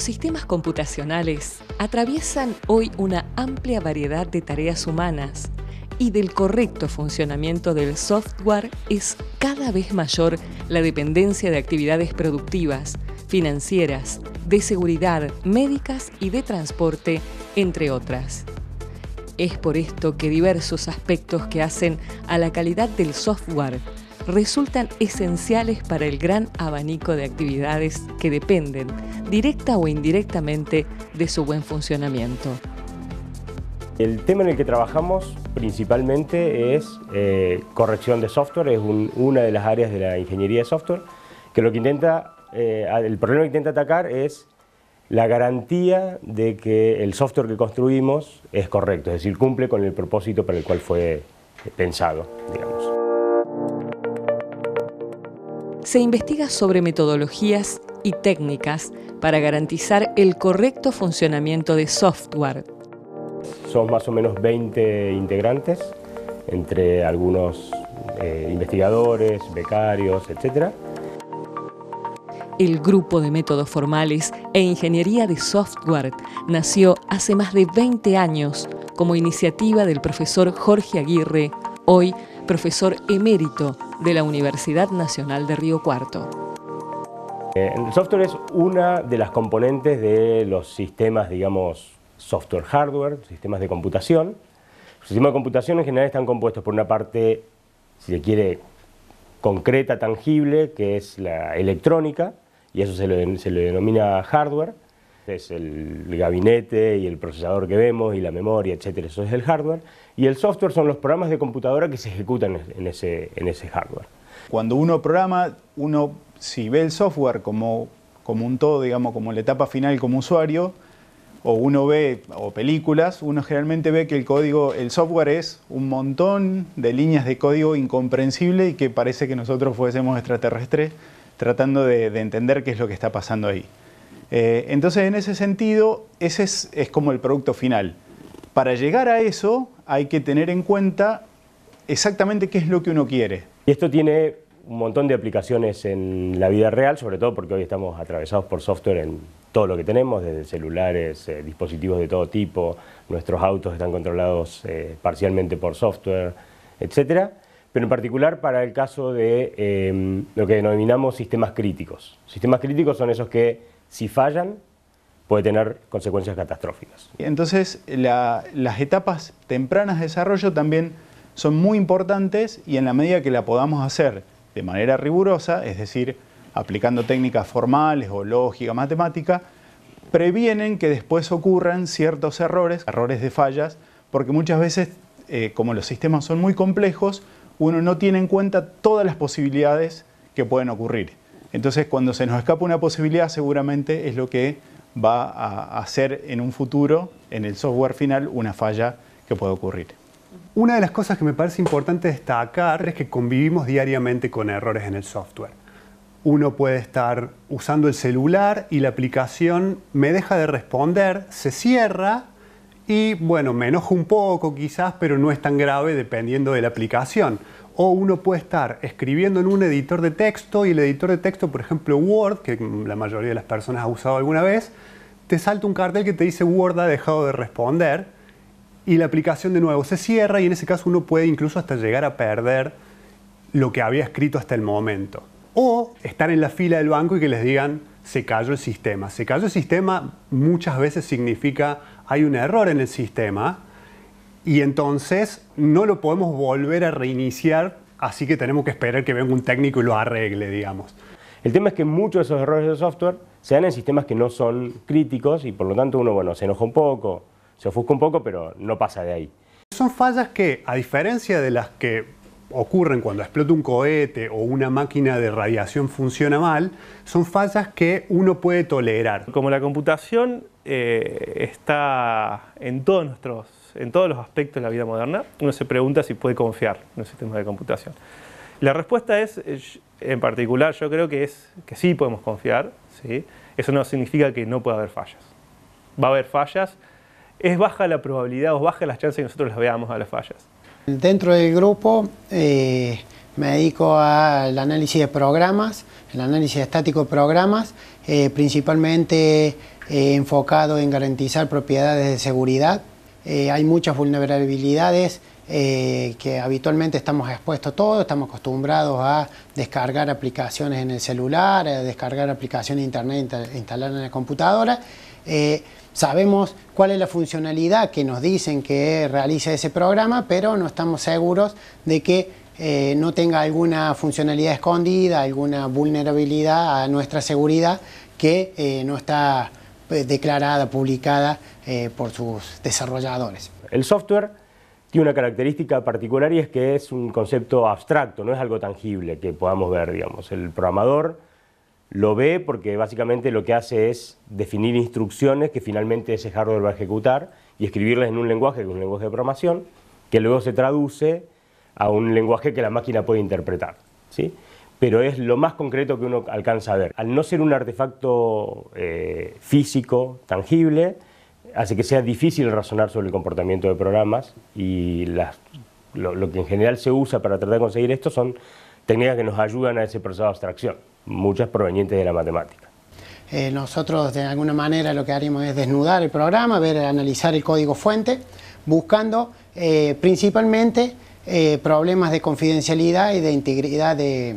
Los sistemas computacionales atraviesan hoy una amplia variedad de tareas humanas y del correcto funcionamiento del software es cada vez mayor la dependencia de actividades productivas, financieras, de seguridad, médicas y de transporte, entre otras. Es por esto que diversos aspectos que hacen a la calidad del software resultan esenciales para el gran abanico de actividades que dependen, directa o indirectamente, de su buen funcionamiento. El tema en el que trabajamos principalmente es eh, corrección de software, es una de las áreas de la ingeniería de software, que lo que intenta, eh, el problema que intenta atacar es la garantía de que el software que construimos es correcto, es decir, cumple con el propósito para el cual fue pensado, digamos se investiga sobre metodologías y técnicas para garantizar el correcto funcionamiento de software. Son más o menos 20 integrantes, entre algunos eh, investigadores, becarios, etc. El grupo de métodos formales e ingeniería de software nació hace más de 20 años como iniciativa del profesor Jorge Aguirre, hoy profesor emérito de la Universidad Nacional de Río Cuarto. Eh, el software es una de las componentes de los sistemas, digamos, software hardware, sistemas de computación. Los sistemas de computación en general están compuestos por una parte, si se quiere, concreta, tangible, que es la electrónica, y eso se, le denomina hardware es el gabinete y el procesador que vemos y la memoria, etcétera, eso es el hardware, y el software son los programas de computadora que se ejecutan en ese, en ese hardware. Cuando uno programa, uno si ve el software como, como un todo, digamos, como la etapa final como usuario, o uno ve, o películas, uno generalmente ve que el código, el software es un montón de líneas de código incomprensible y que parece que nosotros fuésemos extraterrestres tratando de entender qué es lo que está pasando ahí. Eh, entonces, en ese sentido, ese es, como el producto final. Para llegar a eso hay que tener en cuenta exactamente qué es lo que uno quiere. Y esto tiene un montón de aplicaciones en la vida real, sobre todo porque hoy estamos atravesados por software en todo lo que tenemos, desde celulares, eh, dispositivos de todo tipo, nuestros autos están controlados eh, parcialmente por software, etc. pero en particular para el caso de lo que denominamos sistemas críticos. Sistemas críticos son esos que si fallan, puede tener consecuencias catastróficas. Entonces, las etapas tempranas de desarrollo también son muy importantes y en la medida que la podamos hacer de manera rigurosa, es decir, aplicando técnicas formales o lógica, matemática, previenen que después ocurran ciertos errores, errores de fallas, porque muchas veces, eh, como los sistemas son muy complejos, uno no tiene en cuenta todas las posibilidades que pueden ocurrir. Entonces, cuando se nos escapa una posibilidad, seguramente es lo que va a hacer en un futuro, en el software final, una falla que puede ocurrir. Una de las cosas que me parece importante destacar es que convivimos diariamente con errores en el software. Uno puede estar usando el celular y la aplicación me deja de responder, se cierra y bueno, me enojo un poco quizás, pero no es tan grave dependiendo de la aplicación o uno puede estar escribiendo en un editor de texto y el editor de texto, por ejemplo Word, que la mayoría de las personas ha usado alguna vez, te salta un cartel que te dice Word ha dejado de responder y la aplicación de nuevo se cierra y en ese caso uno puede incluso hasta llegar a perder lo que había escrito hasta el momento. O estar en la fila del banco y que les digan se cayó el sistema. Se cayó el sistema muchas veces significa hay un error en el sistema y entonces no lo podemos volver a reiniciar, así que tenemos que esperar que venga un técnico y lo arregle, digamos. El tema es que muchos de esos errores de software se dan en sistemas que no son críticos y por lo tanto uno bueno, se enoja un poco, se ofusca un poco, pero no pasa de ahí. Son fallas que, a diferencia de las que ocurren cuando explota un cohete o una máquina de radiación funciona mal, son fallas que uno puede tolerar. Como la computación eh, está en todos nuestros en todos los aspectos de la vida moderna, uno se pregunta si puede confiar en un sistema de computación. La respuesta es, eh, en particular, yo creo que es que sí podemos confiar. Eso no significa que no pueda haber fallas. Va a haber fallas. Es baja la probabilidad o baja las chances que nosotros las veamos a las fallas. Dentro del grupo eh, me dedico al análisis de programas, el análisis estático de programas, eh, principalmente enfocado en garantizar propiedades de seguridad eh, hay muchas vulnerabilidades eh, que habitualmente estamos expuestos todos, estamos acostumbrados a descargar aplicaciones en el celular, a descargar aplicaciones de internet, e instalar en la computadora. Eh, sabemos cuál es la funcionalidad que nos dicen que realice ese programa, pero no estamos seguros de que no tenga alguna funcionalidad escondida, alguna vulnerabilidad a nuestra seguridad que no está pues, declarada, publicada eh, por sus desarrolladores. El software tiene una característica particular y es que es un concepto abstracto, no es algo tangible que podamos ver, digamos. El programador lo ve porque básicamente lo que hace es definir instrucciones que finalmente ese hardware va a ejecutar y escribirlas en un lenguaje, que es un lenguaje de programación, que luego se traduce a un lenguaje que la máquina puede interpretar. ¿sí? pero es lo más concreto que uno alcanza a ver. Al no ser un artefacto eh, físico, tangible, hace que sea difícil razonar sobre el comportamiento de programas y lo, que en general se usa para tratar de conseguir esto son técnicas que nos ayudan a ese proceso de abstracción, muchas provenientes de la matemática. Eh, nosotros de alguna manera lo que haremos es desnudar el programa, ver, analizar el código fuente, buscando eh, principalmente problemas de confidencialidad y de integridad de,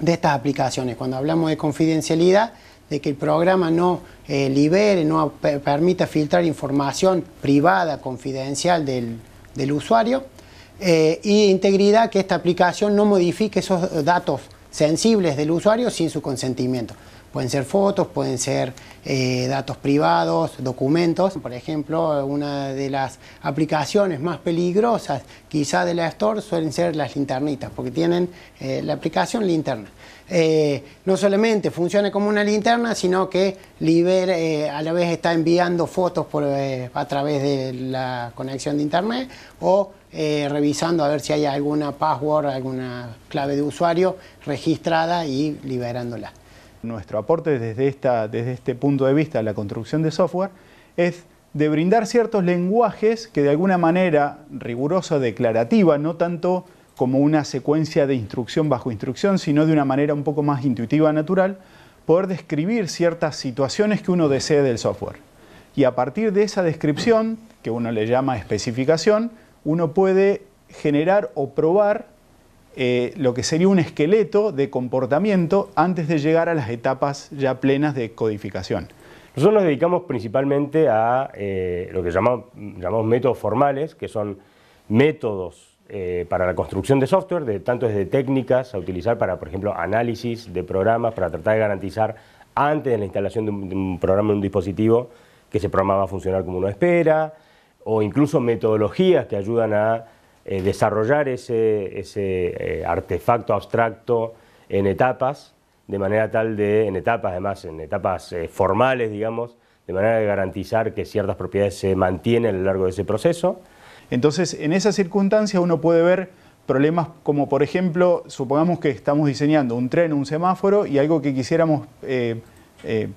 de estas aplicaciones. Cuando hablamos de confidencialidad, de que el programa no eh, libere, no permita filtrar información privada, confidencial del, usuario, eh, y integridad, que esta aplicación no modifique esos datos sensibles del usuario sin su consentimiento. Pueden ser fotos, pueden ser eh, datos privados, documentos. Por ejemplo, una de las aplicaciones más peligrosas quizá de la Store suelen ser las linternitas, porque tienen eh, la aplicación linterna. Eh, no solamente funciona como una linterna, sino que a la vez está enviando fotos a través de la conexión de internet o revisando a ver si hay alguna password, alguna clave de usuario registrada y liberándola. Nuestro aporte desde, este punto de vista a la construcción de software es de brindar ciertos lenguajes que de alguna manera rigurosa, declarativa, no tanto como una secuencia de instrucción bajo instrucción, sino de una manera un poco más intuitiva, natural, poder describir ciertas situaciones que uno desee del software. Y a partir de esa descripción, que uno le llama especificación, uno puede generar o probar eh, lo que sería un esqueleto de comportamiento antes de llegar a las etapas ya plenas de codificación. Nosotros nos dedicamos principalmente a eh, lo que llamamos, métodos formales, que son métodos eh, para la construcción de software, de, tanto desde técnicas a utilizar para, por ejemplo, análisis de programas, para tratar de garantizar antes de la instalación de un, programa en un dispositivo que ese programa va a funcionar como uno espera, o incluso metodologías que ayudan a eh, desarrollar ese, eh, artefacto abstracto en etapas, de manera tal de, en etapas además, en etapas eh, formales, digamos, de manera de garantizar que ciertas propiedades se mantienen a lo largo de ese proceso. Entonces, en esa circunstancia uno puede ver problemas como, por ejemplo, supongamos que estamos diseñando un tren, un semáforo y algo que quisiéramos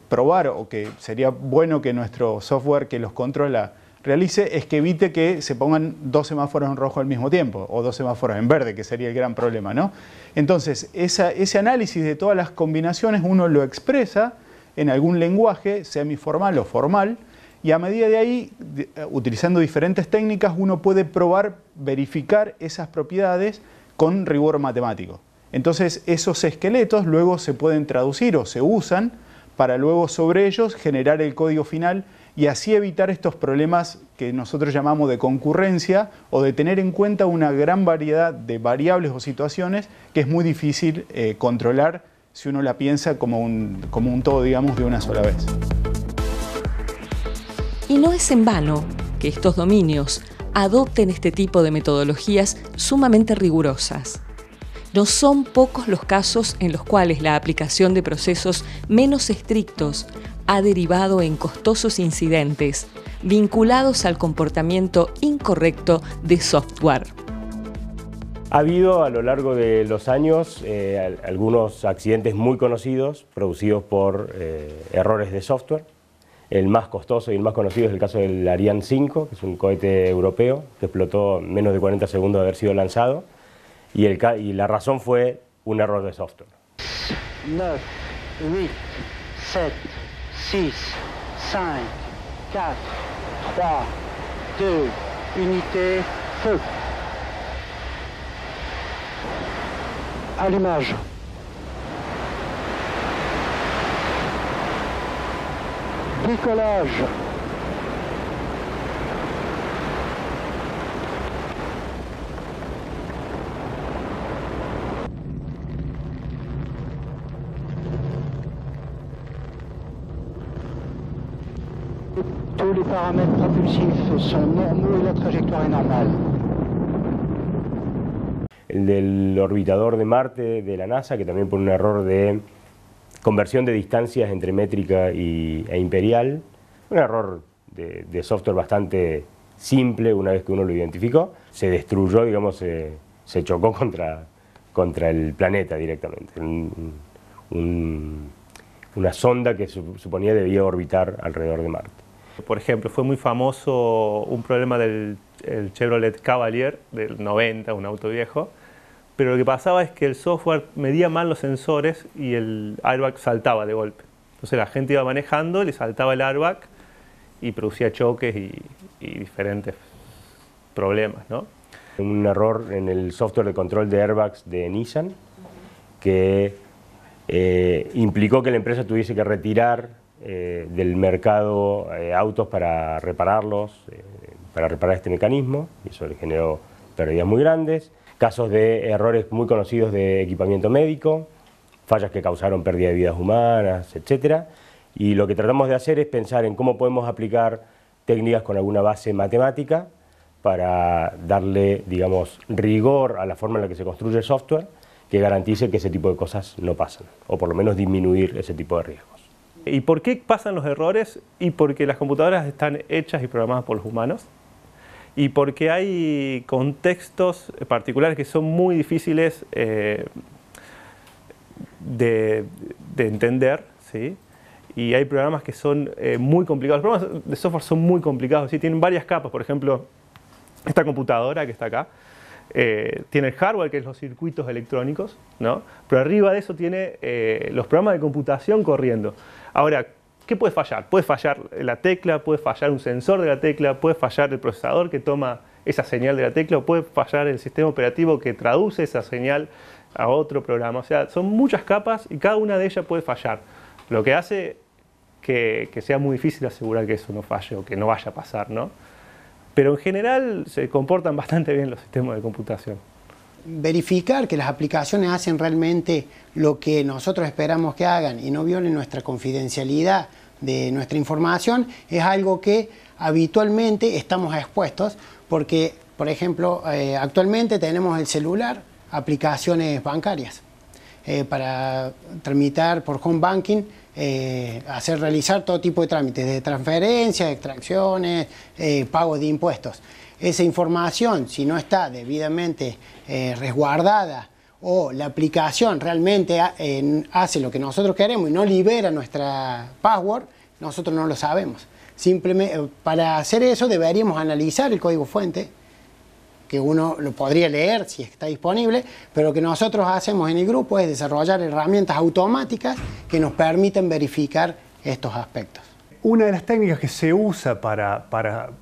probar o que sería bueno que nuestro software que los controla realice es que evite que se pongan dos semáforos en rojo al mismo tiempo o dos semáforos en verde, que sería el gran problema. ¿no? Entonces, ese análisis de todas las combinaciones uno lo expresa en algún lenguaje, semiformal o formal, y a medida de ahí, eh, utilizando diferentes técnicas, uno puede probar, verificar esas propiedades con rigor matemático. Entonces, esos esqueletos luego se pueden traducir o se usan para luego sobre ellos generar el código final y así evitar estos problemas que nosotros llamamos de concurrencia o de tener en cuenta una gran variedad de variables o situaciones que es muy difícil eh, controlar si uno la piensa como un, como un todo, digamos, de una sola vez. Y no es en vano que estos dominios adopten este tipo de metodologías sumamente rigurosas. No son pocos los casos en los cuales la aplicación de procesos menos estrictos ha derivado en costosos incidentes vinculados al comportamiento incorrecto de software. Ha habido a lo largo de los años eh, algunos accidentes muy conocidos producidos por eh, errores de software. El más costoso y el más conocido es el caso del Ariane 5, que es un cohete europeo que explotó menos de 40 segundos de haber sido lanzado. Y, y la razón fue un error de software. 6, 5, 4, 3, 2, unité, feu. Allumage. Décollage. la El del orbitador de Marte de la NASA, que también por un error de conversión de distancias entre métrica y, e imperial, un error de, software bastante simple una vez que uno lo identificó, se destruyó, digamos, eh, se, chocó contra, contra el planeta directamente. una sonda que suponía debía orbitar alrededor de Marte. Por ejemplo, fue muy famoso un problema del Chevrolet Cavalier del 90, un auto viejo, pero lo que pasaba es que el software medía mal los sensores y el airbag saltaba de golpe. Entonces la gente iba manejando, le saltaba el airbag y producía choques y, diferentes problemas. Un error en el software de control de airbags de Nissan que eh, implicó que la empresa tuviese que retirar eh, del mercado eh, autos para repararlos, eh, para reparar este mecanismo, y eso le generó pérdidas muy grandes, casos de errores muy conocidos de equipamiento médico, fallas que causaron pérdida de vidas humanas, etcétera Y lo que tratamos de hacer es pensar en cómo podemos aplicar técnicas con alguna base matemática para darle, digamos, rigor a la forma en la que se construye el software que garantice que ese tipo de cosas no pasan, o por lo menos disminuir ese tipo de riesgos ¿Y por qué pasan los errores? Y porque las computadoras están hechas y programadas por los humanos. Y porque hay contextos particulares que son muy difíciles eh, de, entender. ¿sí? Y hay programas que son eh, muy complicados. Los programas de software son muy complicados. ¿sí? Tienen varias capas. Por ejemplo, esta computadora que está acá eh, tiene el hardware, que es los circuitos electrónicos, ¿no? pero arriba de eso tiene eh, los programas de computación corriendo. Ahora, ¿qué puede fallar? Puede fallar la tecla, puede fallar un sensor de la tecla, puede fallar el procesador que toma esa señal de la tecla, o puede fallar el sistema operativo que traduce esa señal a otro programa. O sea, son muchas capas y cada una de ellas puede fallar. Lo que hace que, sea muy difícil asegurar que eso no falle o que no vaya a pasar, pero en general se comportan bastante bien los sistemas de computación. Verificar que las aplicaciones hacen realmente lo que nosotros esperamos que hagan y no violen nuestra confidencialidad de nuestra información es algo que habitualmente estamos expuestos porque, por ejemplo, eh, actualmente tenemos el celular, aplicaciones bancarias eh, para tramitar por home banking eh, hacer realizar todo tipo de trámites, de transferencias, extracciones, eh, pago pagos de impuestos. Esa información, si no está debidamente eh, resguardada o la aplicación realmente hace lo que nosotros queremos y no libera nuestra password, nosotros no lo sabemos. Simplemente, para hacer eso deberíamos analizar el código fuente, que uno lo podría leer si está disponible, pero lo que nosotros hacemos en el grupo es desarrollar herramientas automáticas que nos permiten verificar estos aspectos. Una de las técnicas que se usa para,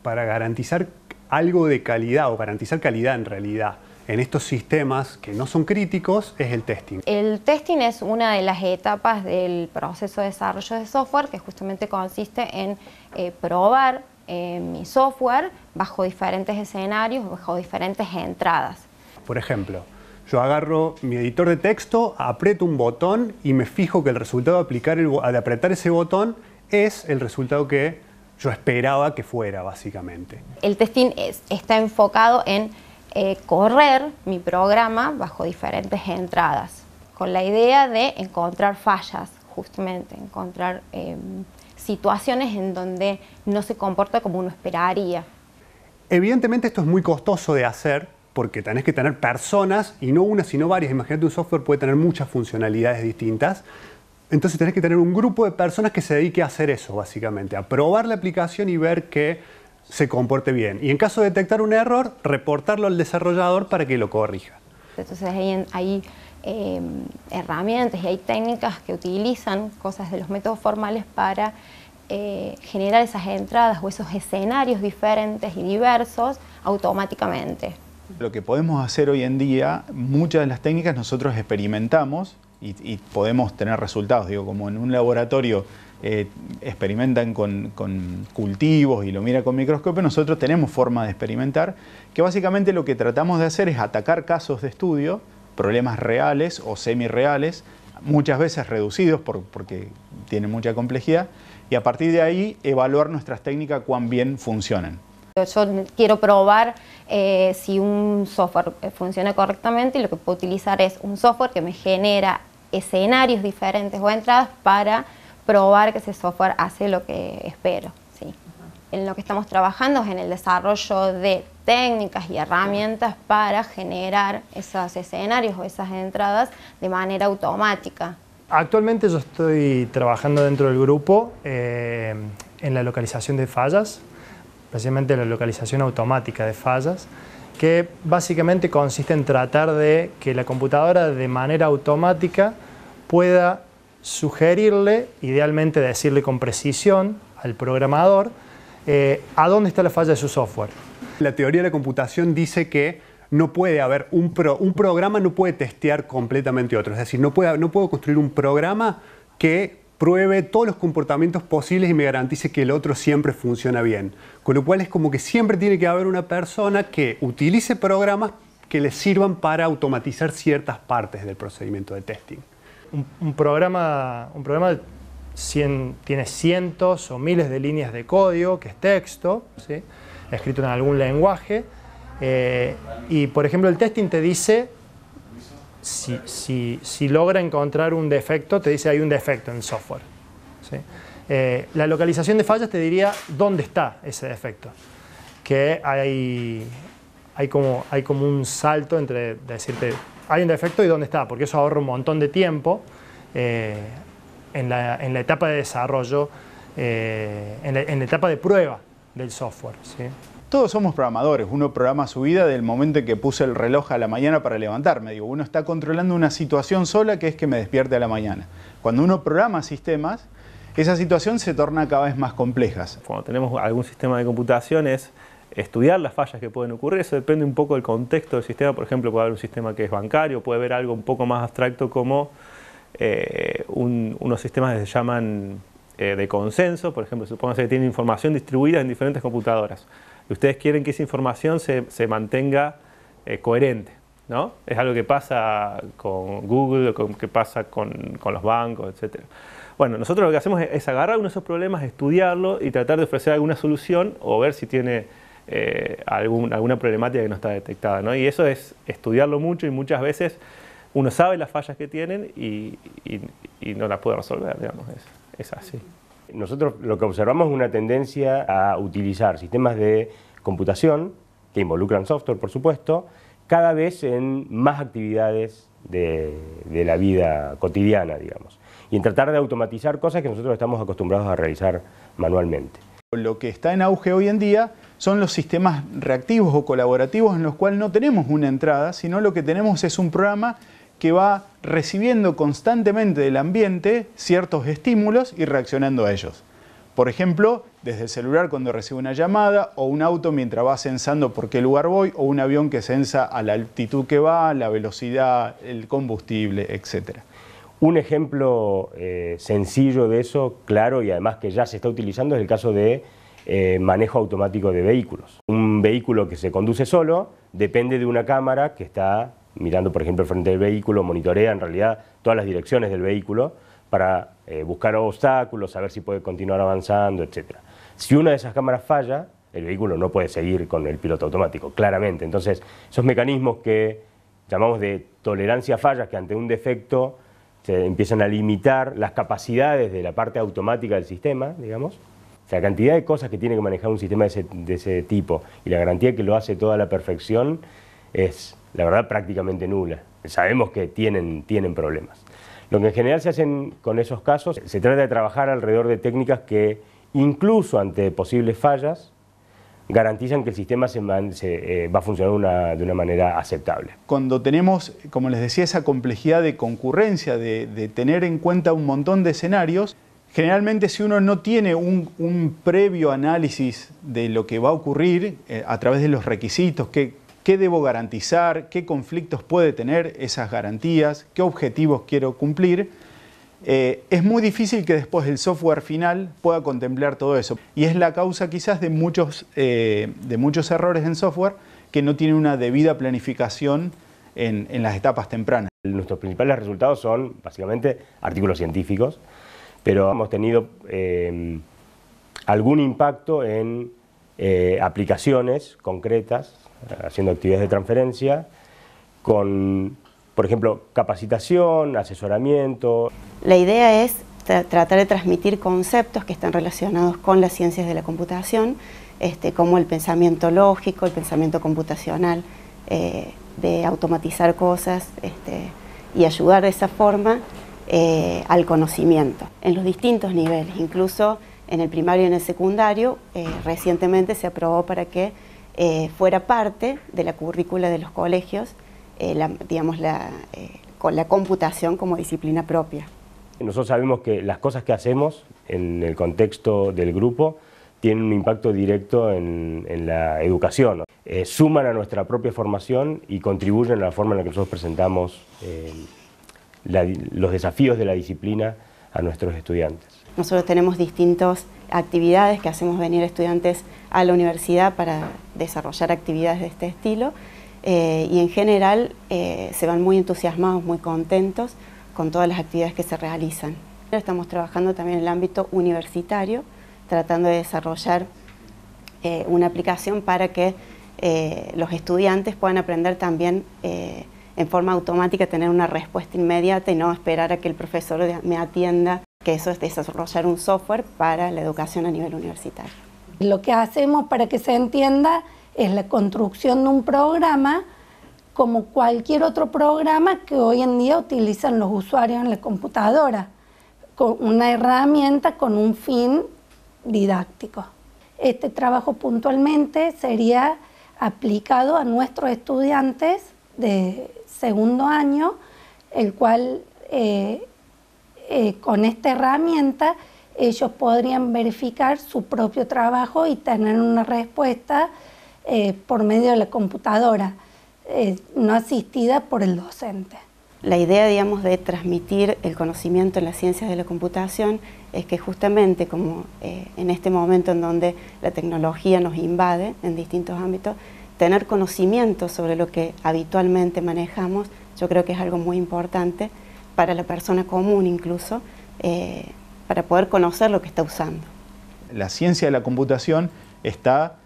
garantizar algo de calidad o garantizar calidad en realidad en estos sistemas que no son críticos es el testing. El testing es una de las etapas del proceso de desarrollo de software que justamente consiste en eh, probar eh, mi software bajo diferentes escenarios, bajo diferentes entradas. Por ejemplo, yo agarro mi editor de texto, aprieto un botón y me fijo que el resultado de aplicar apretar ese botón es el resultado que yo esperaba que fuera, básicamente. El testing es, está enfocado en eh, correr mi programa bajo diferentes entradas, con la idea de encontrar fallas, justamente, encontrar em, situaciones en donde no se comporta como uno esperaría. Evidentemente esto es muy costoso de hacer porque tenés que tener personas y no una sino varias. Imagínate un software puede tener muchas funcionalidades distintas. Entonces tenés que tener un grupo de personas que se dedique a hacer eso, básicamente, a probar la aplicación y ver que se comporte bien. Y en caso de detectar un error, reportarlo al desarrollador para que lo corrija. Entonces hay, eh, herramientas y hay técnicas que utilizan cosas de los métodos formales para eh, generar esas entradas o esos escenarios diferentes y diversos automáticamente. Lo que podemos hacer hoy en día, muchas de las técnicas nosotros experimentamos y, podemos tener resultados. Digo, como en un laboratorio eh, experimentan con, cultivos y lo mira con microscopio, nosotros tenemos forma de experimentar, que básicamente lo que tratamos de hacer es atacar casos de estudio, problemas reales o semi-reales, muchas veces reducidos porque tienen mucha complejidad, y a partir de ahí evaluar nuestras técnicas cuán bien funcionan. Yo quiero probar eh, si un software eh, funciona correctamente y lo que puedo utilizar es un software que me genera escenarios diferentes o entradas para probar que ese software hace lo que espero. ¿sí? En lo que estamos trabajando es en el desarrollo de técnicas y herramientas para generar esos escenarios o esas entradas de manera automática. Actualmente yo estoy trabajando dentro del grupo eh, en la localización de fallas, precisamente la localización automática de fallas, que básicamente consiste en tratar de que la computadora de manera automática pueda sugerirle, idealmente decirle con precisión al programador, eh, a dónde está la falla de su software. La teoría de la computación dice que no puede haber un, programa, no puede testear completamente otro. Es decir, no, puedo construir un programa que pruebe todos los comportamientos posibles y me garantice que el otro siempre funciona bien. Con lo cual es como que siempre tiene que haber una persona que utilice programas que le sirvan para automatizar ciertas partes del procedimiento de testing. Un, programa, un programa tiene cientos o miles de líneas de código, que es texto, escrito en algún lenguaje, eh, y por ejemplo el testing te dice, si, si, si, logra encontrar un defecto, te dice hay un defecto en el software. Eh, la localización de fallas te diría dónde está ese defecto. Que hay, hay, como, hay como un salto entre decirte hay un defecto y dónde está, porque eso ahorra un montón de tiempo eh, en, la, en, la, etapa de desarrollo, en, la, etapa de prueba del software. Todos somos programadores, uno programa su vida desde el momento en que puse el reloj a la mañana para levantarme. Digo, uno está controlando una situación sola que es que me despierte a la mañana. Cuando uno programa sistemas, esa situación se torna cada vez más compleja. Cuando tenemos algún sistema de computación es estudiar las fallas que pueden ocurrir, eso depende un poco del contexto del sistema, por ejemplo puede haber un sistema que es bancario, puede haber algo un poco más abstracto como eh, unos sistemas que se llaman eh, de consenso, por ejemplo, supóngase que tienen información distribuida en diferentes computadoras y ustedes quieren que esa información se, mantenga eh, coherente. ¿no? Es algo que pasa con Google, con, que pasa con, los bancos, etc. Bueno, nosotros lo que hacemos es, agarrar uno de esos problemas, estudiarlo y tratar de ofrecer alguna solución o ver si tiene eh, alguna problemática que no está detectada. ¿no? Y eso es estudiarlo mucho y muchas veces uno sabe las fallas que tienen y, no las puede resolver, digamos, es así. Nosotros lo que observamos es una tendencia a utilizar sistemas de computación, que involucran software por supuesto, cada vez en más actividades de, la vida cotidiana, digamos, y en tratar de automatizar cosas que nosotros estamos acostumbrados a realizar manualmente. Lo que está en auge hoy en día son los sistemas reactivos o colaborativos en los cuales no tenemos una entrada, sino lo que tenemos es un programa que va recibiendo constantemente del ambiente ciertos estímulos y reaccionando a ellos. Por ejemplo, desde el celular cuando recibe una llamada, o un auto mientras va censando por qué lugar voy, o un avión que censa a la altitud que va, la velocidad, el combustible, etc. Un ejemplo eh, sencillo de eso, claro, y además que ya se está utilizando, es el caso de eh, manejo automático de vehículos. Un vehículo que se conduce solo depende de una cámara que está mirando, por ejemplo, el frente del vehículo, monitorea en realidad todas las direcciones del vehículo para eh, buscar obstáculos, saber si puede continuar avanzando, etc. Si una de esas cámaras falla, el vehículo no puede seguir con el piloto automático, claramente. Entonces, esos mecanismos que llamamos de tolerancia a fallas, que ante un defecto se empiezan a limitar las capacidades de la parte automática del sistema, digamos, o la cantidad de cosas que tiene que manejar un sistema de ese, de ese tipo y la garantía que lo hace toda la perfección es, la verdad, prácticamente nula. Sabemos que tienen, tienen problemas. Lo que en general se hacen con esos casos, se trata de trabajar alrededor de técnicas que, incluso ante posibles fallas, garantizan que el sistema se, eh, va a funcionar de una manera aceptable. Cuando tenemos, como les decía, esa complejidad de concurrencia, de, tener en cuenta un montón de escenarios, generalmente si uno no tiene un, previo análisis de lo que va a ocurrir eh, a través de los requisitos, que qué debo garantizar, qué conflictos puede tener esas garantías, qué objetivos quiero cumplir. Eh, es muy difícil que después el software final pueda contemplar todo eso. Y es la causa quizás de muchos, eh, de muchos errores en software que no tienen una debida planificación en, las etapas tempranas. Nuestros principales resultados son básicamente artículos científicos, pero hemos tenido eh, algún impacto en eh, aplicaciones concretas, haciendo actividades de transferencia, con, por ejemplo, capacitación, asesoramiento. La idea es tratar de transmitir conceptos que están relacionados con las ciencias de la computación, este, como el pensamiento lógico, el pensamiento computacional, eh, de automatizar cosas este, y ayudar de esa forma eh, al conocimiento, en los distintos niveles, incluso en el primario y en el secundario, eh, recientemente se aprobó para que eh, fuera parte de la currícula de los colegios, eh, la, digamos, la computación como disciplina propia. Nosotros sabemos que las cosas que hacemos en el contexto del grupo tienen un impacto directo en, la educación. suman a nuestra propia formación y contribuyen a la forma en la que nosotros presentamos los desafíos de la disciplina a nuestros estudiantes. Nosotros tenemos distintas actividades que hacemos venir estudiantes a la universidad para desarrollar actividades de este estilo eh, y en general eh, se van muy entusiasmados, muy contentos con todas las actividades que se realizan. Estamos trabajando también en el ámbito universitario, tratando de desarrollar eh, una aplicación para que los estudiantes puedan aprender también en forma automática tener una respuesta inmediata y no esperar a que el profesor me atienda que eso es desarrollar un software para la educación a nivel universitario. Lo que hacemos para que se entienda es la construcción de un programa como cualquier otro programa que hoy en día utilizan los usuarios en la computadora, con una herramienta con un fin didáctico. Este trabajo puntualmente sería aplicado a nuestros estudiantes de segundo año, el cual eh, eh, con esta herramienta ellos podrían verificar su propio trabajo y tener una respuesta eh, por medio de la computadora, eh, no asistida por el docente. La idea, digamos, de transmitir el conocimiento en las ciencias de la computación es que justamente como en este momento en donde la tecnología nos invade en distintos ámbitos, tener conocimiento sobre lo que habitualmente manejamos, yo creo que es algo muy importante para la persona común incluso, eh, para poder conocer lo que está usando. La ciencia de la computación está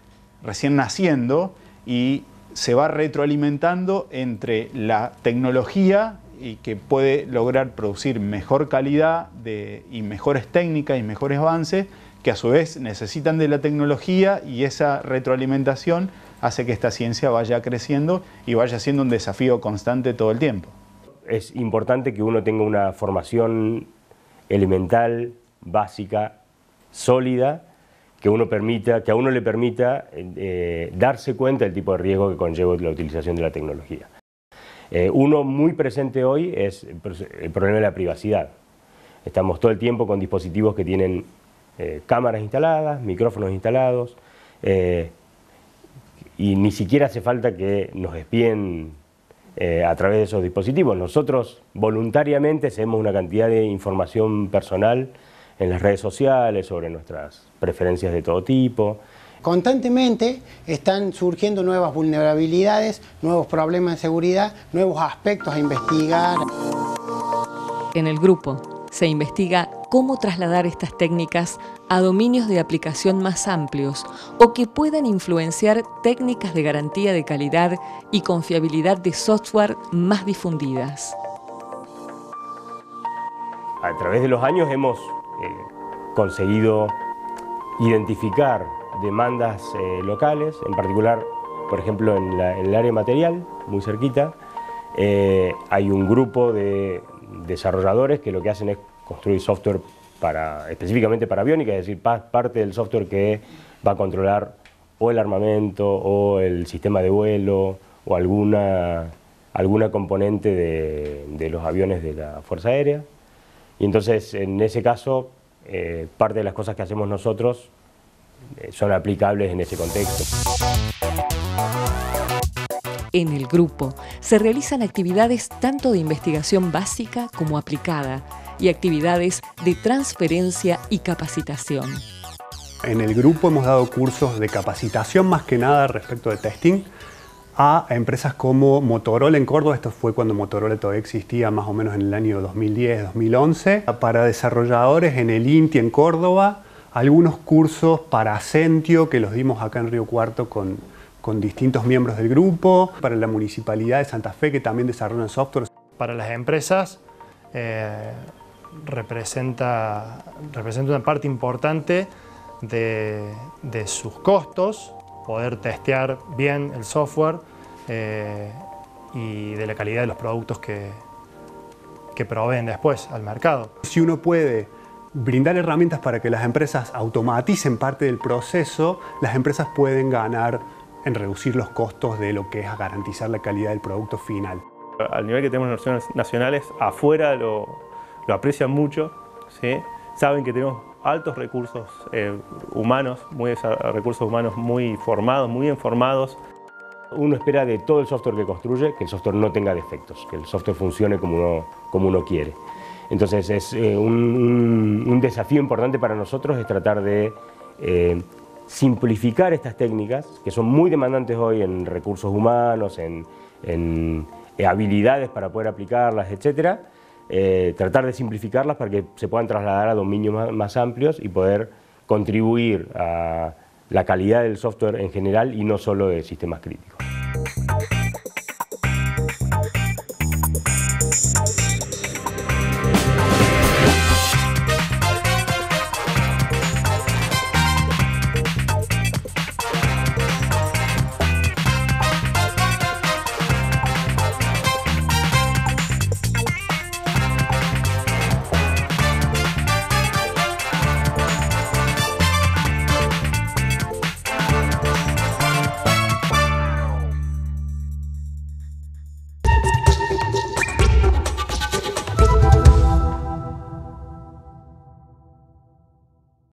recién naciendo y se va retroalimentando entre la tecnología y que puede lograr producir mejor calidad y mejores técnicas y mejores avances que a su vez necesitan de la tecnología y esa retroalimentación hace que esta ciencia vaya creciendo y vaya siendo un desafío constante todo el tiempo es importante que uno tenga una formación elemental, básica, sólida, que uno permita, que a uno le permita eh, darse cuenta del tipo de riesgo que conlleva la utilización de la tecnología. Eh, uno muy presente hoy es el problema de la privacidad. Estamos todo el tiempo con dispositivos que tienen eh, cámaras instaladas, micrófonos instalados, y ni siquiera hace falta que nos espien. Eh, a través de esos dispositivos. Nosotros voluntariamente hacemos una cantidad de información personal en las redes sociales sobre nuestras preferencias de todo tipo. Constantemente están surgiendo nuevas vulnerabilidades, nuevos problemas de seguridad, nuevos aspectos a investigar. En el grupo se investiga cómo trasladar estas técnicas a dominios de aplicación más amplios o que puedan influenciar técnicas de garantía de calidad y confiabilidad de software más difundidas. A través de los años hemos eh, conseguido identificar demandas eh, locales, en particular, por ejemplo, en, el área material, muy cerquita, eh, hay un grupo de desarrolladores que lo que hacen es construir software para, específicamente para aviónica, es decir, parte del software que va a controlar o el armamento o el sistema de vuelo o alguna, alguna componente de, los aviones de la Fuerza Aérea. Y entonces, en ese caso, eh, parte de las cosas que hacemos nosotros eh, son aplicables en ese contexto. En el grupo se realizan actividades tanto de investigación básica como aplicada y actividades de transferencia y capacitación. En el grupo hemos dado cursos de capacitación más que nada respecto de testing a empresas como Motorola en Córdoba, esto fue cuando Motorola todavía existía más o menos en el año 2010-2011, para desarrolladores en el INTI en Córdoba, algunos cursos para Centio que los dimos acá en Río Cuarto con, con distintos miembros del grupo, para la Municipalidad de Santa Fe que también desarrollan software. Para las empresas, eh, representa, representa una parte importante de, de, sus costos, poder testear bien el software eh, y de la calidad de los productos que, que proveen después al mercado. Si uno puede brindar herramientas para que las empresas automaticen parte del proceso, las empresas pueden ganar en reducir los costos de lo que es garantizar la calidad del producto final. Al nivel que tenemos en nacionales, afuera lo, lo aprecian mucho, saben que tenemos altos recursos eh, humanos, muy, recursos humanos muy formados, muy informados. Uno espera de todo el software que construye que el software no tenga defectos, que el software funcione como uno, como uno quiere. Entonces es eh, un, desafío importante para nosotros es tratar de eh, simplificar estas técnicas que son muy demandantes hoy en recursos humanos, en, en habilidades para poder aplicarlas, etcétera, eh, tratar de simplificarlas para que se puedan trasladar a dominios más, más amplios y poder contribuir a la calidad del software en general y no solo de sistemas críticos.